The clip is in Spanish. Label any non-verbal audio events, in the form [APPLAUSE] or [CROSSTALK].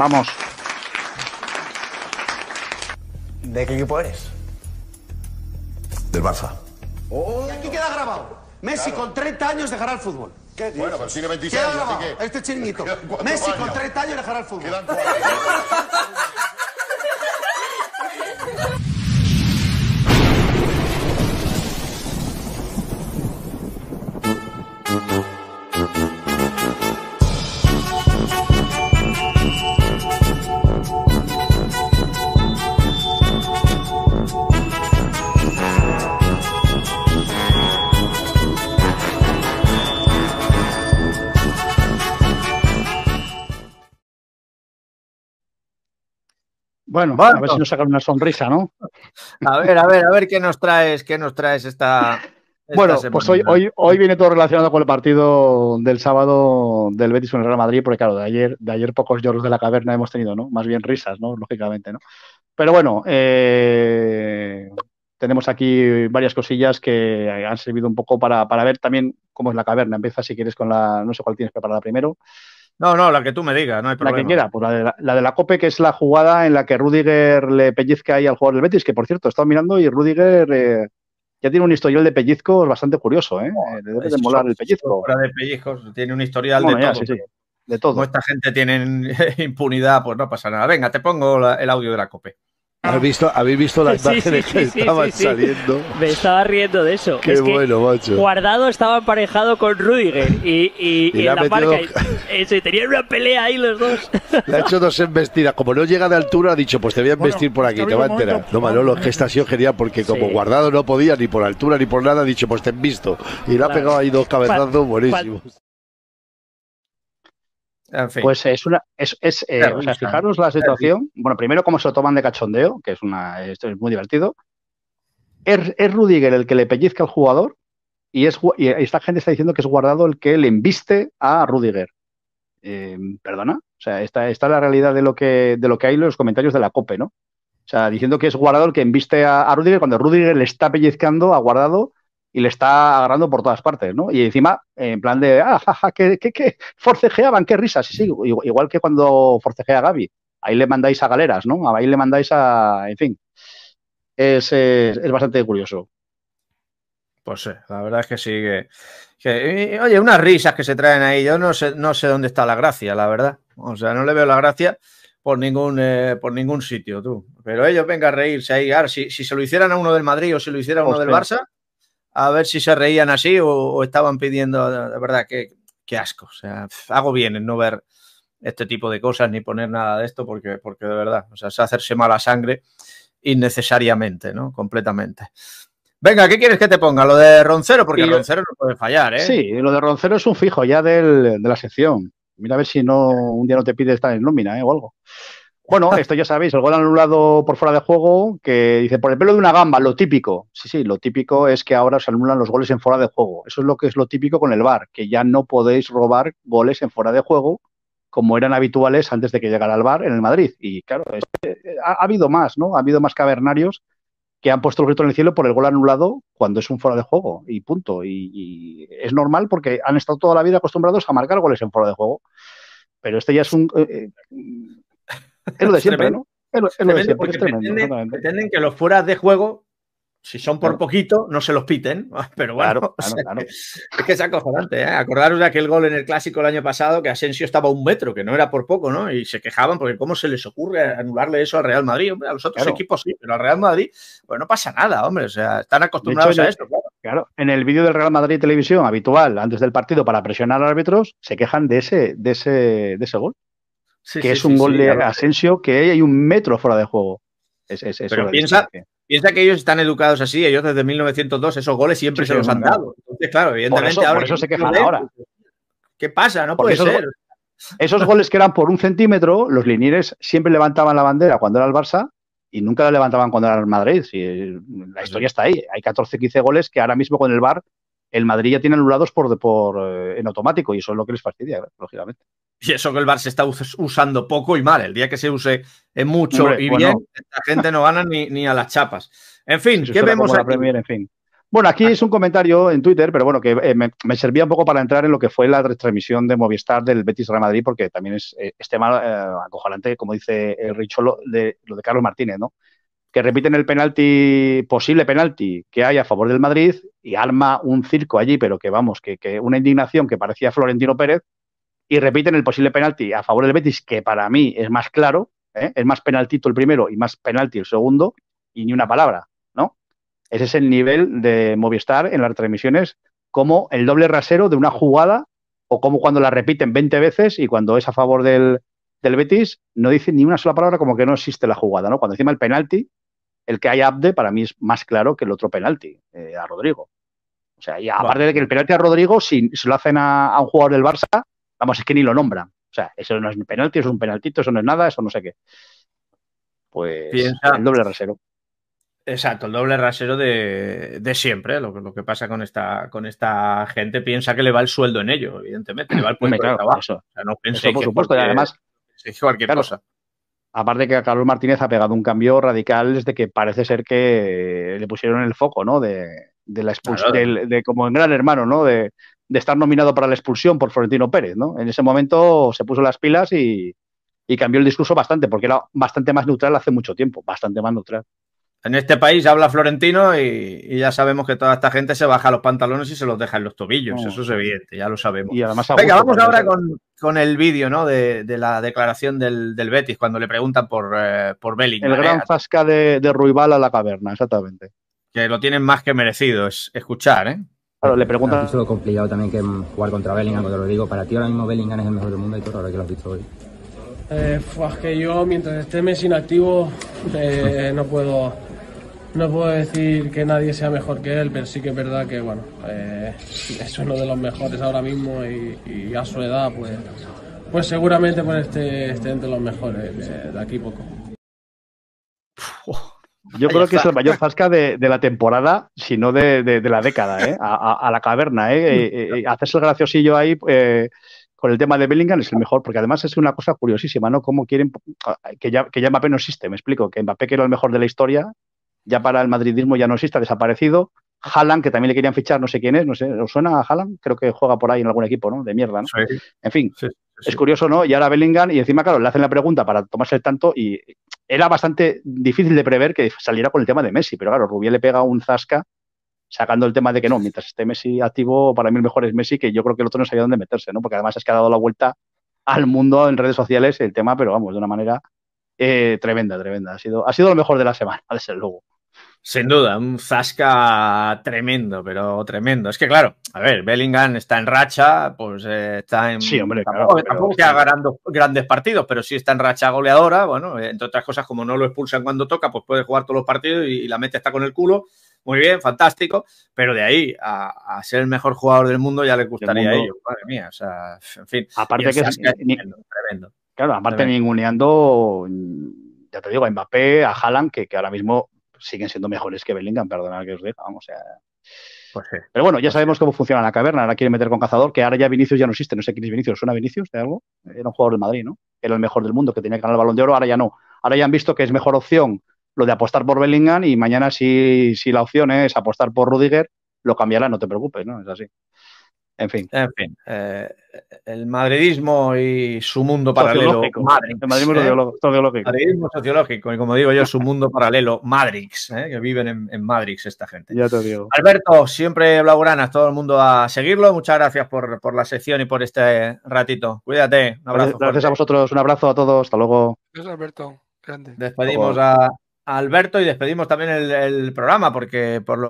Vamos. ¿De qué equipo eres? Del Barça. Oh, aquí queda grabado. Messi con 30 años dejará el fútbol. ¿Qué Bueno, pero tiene 26 Este chiringuito. [LAUGHS] Messi con 30 años dejará el fútbol. Quedan Bueno, a ver si nos sacan una sonrisa, ¿no? A ver, a ver, a ver qué nos traes, qué nos traes esta. bueno, pues hoy, hoy, viene todo relacionado con el partido del sábado del Betis con el Real Madrid, porque claro, de ayer, de ayer pocos lloros de la caverna hemos tenido, ¿no? Más bien risas, ¿no? Lógicamente, ¿no? Pero bueno, eh, tenemos aquí varias cosillas que han servido un poco para, para ver también cómo es la caverna. Empieza si quieres con la. No sé cuál tienes preparada primero. No, no, la que tú me digas, no hay problema. La que quiera, pues la de la, COPE, que es la jugada en la que Rudiger le pellizca ahí al jugador del Betis, que por cierto, he estado mirando y Rudiger eh, ya tiene un historial de pellizcos bastante curioso, ¿eh? debe de molar el pellizco. de pellizcos, tiene un historial de, todo, Como esta gente tiene [LAUGHS] impunidad, pues no pasa nada. Venga, te pongo el audio de la COPE. Ah. visto, ¿Habéis visto las [LAUGHS] imágenes que estaban saliendo? Me estaba riendo de eso. Qué bueno, macho. Guardado estaba emparejado con Rudiger y, y, la marca. [LAUGHS] Eso, y tenían una pelea ahí los dos. Le ha hecho dos embestidas. Como no llega de altura, ha dicho: Pues te voy a embestir por aquí, te va a enterar. No, Manolo, ah. que esta ha sido genial porque como guardado no podía ni por altura ni por nada, ha dicho: Pues te he visto. Y le ha pegado ahí dos cabezazos buenísimos. Pues es una. Es, eh, o sea, fijaros la situación. Bueno, primero, cómo se lo toman de cachondeo, que es una. Esto es muy divertido. Es, Rudiger el que le pellizca al jugador y, esta gente está diciendo que es guardado el que le embiste a Rudiger. Em, ¿Perdona? O sea, esta está la realidad de lo, que, de lo que hay en los comentarios de la COPE, ¿no? O sea, diciendo que es guardado el que embiste a, a Rudiger cuando Rudiger le está pellizcando a guardado y le está agarrando por todas partes, ¿no? Y encima, en plan de, ah, jaja, que, que, forcejeaban, qué risas, sí, sí, igual que cuando forcejea a Gaby, ahí le mandáis a galeras, ¿no? Ahí le mandáis a, en fin, es, bastante curioso. Pues sí, la verdad es que sí, que, eh, oye, unas risas que se traen ahí, yo no sé, no sé dónde está la gracia, la verdad, o sea, no le veo la gracia por ningún, eh, por ningún sitio, tú. Pero ellos vengan a reírse ahí. Ahora, si, si, se lo hicieran a uno del Madrid o si lo hiciera a uno del Barça, a ver si se reían así o, estaban pidiendo, De verdad, que, asco. O sea, hago bien en no ver este tipo de cosas ni poner nada de esto porque, porque de verdad, o sea, es hacerse mala sangre innecesariamente, ¿no? Completamente. Venga, ¿qué quieres que te ponga? Lo de Roncero, porque Roncero no puede fallar, ¿eh? Sí, lo de Roncero es un fijo ya del, de la sección. Mira a ver si no un día no te pide estar en nómina, ¿eh? O algo. Bueno, [LAUGHS] esto ya sabéis, el gol anulado por fuera de juego, que dice por el pelo de una gamba, lo típico. Sí, sí, lo típico es que ahora se anulan los goles en fuera de juego. Eso es lo que es lo típico con el VAR, que ya no podéis robar goles en fuera de juego como eran habituales antes de que llegara el VAR en el Madrid. Y claro, eh, ha, habido más, ¿no? Ha habido más cavernarios que han puesto el grito en el cielo por el gol anulado cuando es un fuera de juego y punto. Y, es normal porque han estado toda la vida acostumbrados a marcar goles en fuera de juego. Pero este ya es un... Eh, eh, es lo de siempre, ¿no? Es lo, de siempre, porque que los fueras de juego, si son por poquito, no se los piten. [LAUGHS] Pero bueno, claro, es que es acojonante. ¿eh? Acordaros de aquel gol en el clásico el año pasado que Asensio estaba a un metro, que no era por poco, ¿no? Y se quejaban porque cómo se les ocurre anularle eso al Real Madrid. a los otros equipos sí, pero al Real Madrid, pues no pasa nada, hombre. O sea, están acostumbrados a eso. claro. en el vídeo del Real Madrid Televisión habitual, antes del partido, para presionar a árbitros, se quejan de ese, de de ese gol que es un gol de Asensio que hay un metro fuera de juego. Pero piensa, que ellos están educados así, ellos desde 1902 esos goles siempre se los han dado. Entonces, claro, evidentemente por eso, ahora. se quejan ahora. ¿Qué pasa? No puede esos, ser. [LAUGHS] Esos goles que eran por un centímetro, los linieres siempre levantaban la bandera cuando era el Barça y nunca la levantaban cuando era el Madrid. la historia está ahí. Hay 14, 15 goles que ahora mismo con el VAR el Madrid ya tiene anulados por, eh, en automático y eso es lo que les fastidia, lógicamente. Y eso que el bar se está usando poco y mal. El día que se use eh, mucho y bien, la gente no gana ni, a las chapas. En fin, ¿qué vemos aquí? en fin. Bueno, aquí es un comentario en Twitter, pero bueno, que eh, me, servía un poco para entrar en lo que fue la retransmisión de Movistar del Betis Real Madrid, porque también es, eh, este mal acojalante como dice el Richolo, de lo de Carlos Martínez, ¿no? Que repiten el penalti, posible penalti que hay a favor del Madrid y arma un circo allí, pero que vamos, que una indignación que parecía Florentino Pérez, y repiten el posible penalti a favor del Betis, que para mí es más claro, ¿eh? es más penaltito el primero y más penalti el segundo, y ni una palabra, ¿no? Ese es el nivel de Movistar en las transmisiones, como el doble rasero de una jugada, o como cuando la repiten 20 veces y cuando es a favor del, Betis, no dicen ni una sola palabra como que no existe la jugada, ¿no? Cuando encima el penalti, el que hay Abde, para mí es más claro que el otro penalti eh, a Rodrigo. O sea, y aparte de que el penalti a Rodrigo, si, se lo hacen a un jugador del Barça, Vamos, es que ni lo nombran. O sea, eso no es un penalti, eso es un penaltito, eso no es nada, eso no sé qué. Pues el doble rasero. Exacto, el doble rasero de, siempre. Lo, que pasa con esta, con esta gente piensa que le va el sueldo en ello, evidentemente, le va el puesto claro, de trabajo. o sea, no pensé por supuesto, y además. cualquier cosa. Aparte que a Carlos Martínez ha pegado un cambio radical desde que parece ser que le pusieron el foco, ¿no? De, la expulsión, como en Gran Hermano, ¿no? De, de estar nominado para la expulsión por Florentino Pérez, ¿no? En ese momento se puso las pilas y, cambió el discurso bastante, porque era bastante más neutral hace mucho tiempo, bastante más neutral. En este país habla Florentino y, ya sabemos que toda esta gente se baja los pantalones y se los deja en los tobillos. Eso es evidente, ya lo sabemos. Y Venga, vamos ahora con, el vídeo ¿no? de, la declaración del, Betis cuando le preguntan por, eh, por El ¿eh? gran Fasca de, de Ruibal a la caverna, exactamente. Que lo tienen más que merecido, es escuchar, ¿eh? le Es complicado también que jugar contra Bellingham, cuando lo digo. Para ti ahora mismo Bellingham es el mejor del mundo y todo ahora que lo has visto hoy. pues que yo, mientras esté Messi inactivo, eh, no puedo no puedo decir que nadie sea mejor que él, pero sí que es verdad que, bueno, eh, es uno de los mejores ahora mismo y, a su edad, pues, pues seguramente esté, entre los mejores de, de aquí poco. Yo creo que es el mayor [LAUGHS] zasca de, la temporada, si no de, la década, ¿eh? a, la caverna. ¿eh? eh, eh hacerse el graciosillo ahí con el tema de Bellingham es el mejor, porque además es una cosa curiosísima, ¿no? Cómo quieren que ya, que ya Mbappé no existe, me explico, que Mbappé que era el mejor de la historia, ya para el madridismo ya no existe, ha desaparecido. Haaland, que también le querían fichar, no sé quién es, no sé, ¿os suena a Haaland? Creo que juega por ahí en algún equipo, ¿no? De mierda, ¿no? En fin, es curioso, ¿no? Y ahora Bellingham, y encima, claro, le hacen la pregunta para tomarse el tanto y era bastante difícil de prever que saliera con el tema de Messi, pero claro, Rubí le pega un zasca sacando el tema de que no, mientras esté Messi activo, para mí el mejor es Messi, que yo creo que el otro no sabía dónde meterse, ¿no? Porque además es que ha dado la vuelta al mundo en redes sociales el tema, pero vamos, de una manera eh, tremenda, tremenda. Ha sido, ha sido lo mejor de la semana, [LAUGHS] desde luego. Sin duda, un Zasca tremendo, pero tremendo. Es que, claro, a ver, Bellingham está en racha, pues eh, está en. Sí, hombre, claro, está ganando grandes partidos, pero sí está en racha goleadora. Bueno, eh, entre otras cosas, como no lo expulsan cuando toca, pues puede jugar todos los partidos y, la meta está con el culo. Muy bien, fantástico, pero de ahí a, ser el mejor jugador del mundo ya le gustaría a ellos, madre mía, o sea, en fin. Aparte que tremendo, Claro, aparte de ninguneando, ya te digo, a Mbappé, a Haaland, que ahora mismo siguen siendo mejores que Bellingham, perdonad que os diga, vamos, o pues Pero bueno, ya pues sabemos cómo funciona la caverna. Ahora quieren meter con cazador, que ahora ya Vinicius ya no existe. No sé quién es Vinicius. ¿Suena Vinicius de algo? Era un jugador del Madrid, ¿no? Era el mejor del mundo, que tenía que ganar el balón de oro. Ahora ya no. Ahora ya han visto que es mejor opción lo de apostar por Bellingham y mañana si, si la opción es apostar por Rudiger, lo cambiará, no te preocupes, ¿no? Es así. En fin. En fin. Eh, el madridismo y su mundo paralelo. madridismo sociológico. Madridismo sociológico. Y como digo yo, su mundo paralelo, Madrix, eh, que viven en, en, Madrix esta gente. Ya te digo. Alberto, siempre Blaugranas, todo el mundo a seguirlo. Muchas gracias por, la sección y por este ratito. Cuídate. Un abrazo. Gracias, a vosotros. Un abrazo a todos. Hasta luego. Gracias, Alberto. Grande. Despedimos a, Alberto y despedimos también el, el programa porque por lo